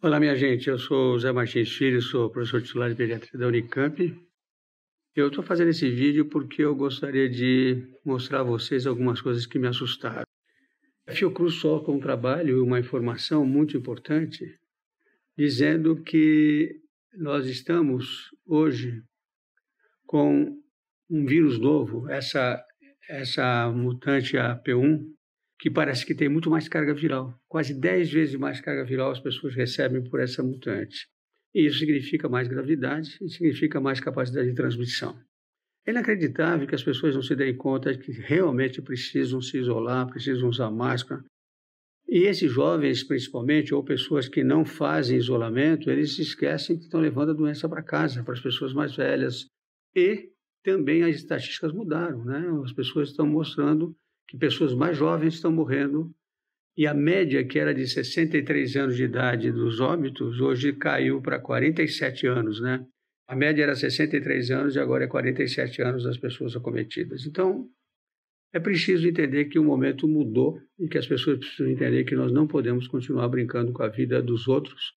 Olá, minha gente. Eu sou Zé Martins Filho, sou professor titular de pediatria da Unicamp. Eu estou fazendo esse vídeo porque eu gostaria de mostrar a vocês algumas coisas que me assustaram. A Fiocruz solta um trabalho e uma informação muito importante dizendo que nós estamos hoje com um vírus novo, essa, essa mutante AP1, que parece que tem muito mais carga viral. Quase 10 vezes mais carga viral as pessoas recebem por essa mutante. E isso significa mais gravidade e significa mais capacidade de transmissão. É inacreditável que as pessoas não se deem conta de que realmente precisam se isolar, precisam usar máscara. E esses jovens, principalmente, ou pessoas que não fazem isolamento, eles esquecem que estão levando a doença para casa, para as pessoas mais velhas. E também as estatísticas mudaram, né? As pessoas estão mostrando que pessoas mais jovens estão morrendo e a média, que era de 63 anos de idade dos óbitos, hoje caiu para 47 anos, né? A média era 63 anos e agora é 47 anos das pessoas acometidas. Então, é preciso entender que o momento mudou e que as pessoas precisam entender que nós não podemos continuar brincando com a vida dos outros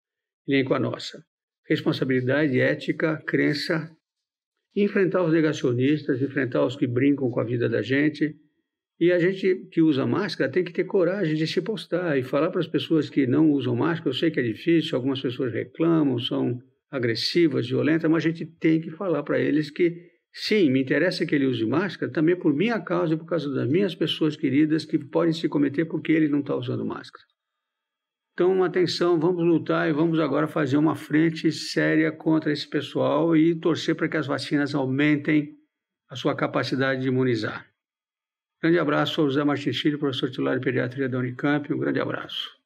nem com a nossa. Responsabilidade, ética, crença, enfrentar os negacionistas, enfrentar os que brincam com a vida da gente, e a gente que usa máscara tem que ter coragem de se postar e falar para as pessoas que não usam máscara. Eu sei que é difícil, algumas pessoas reclamam, são agressivas, violentas, mas a gente tem que falar para eles que sim, me interessa que ele use máscara também por minha causa e por causa das minhas pessoas queridas que podem se cometer porque ele não está usando máscara. Então, atenção, vamos lutar e vamos agora fazer uma frente séria contra esse pessoal e torcer para que as vacinas aumentem a sua capacidade de imunizar. Grande abraço ao José Martins Filho, professor titular de pediatria da Unicamp. Um grande abraço.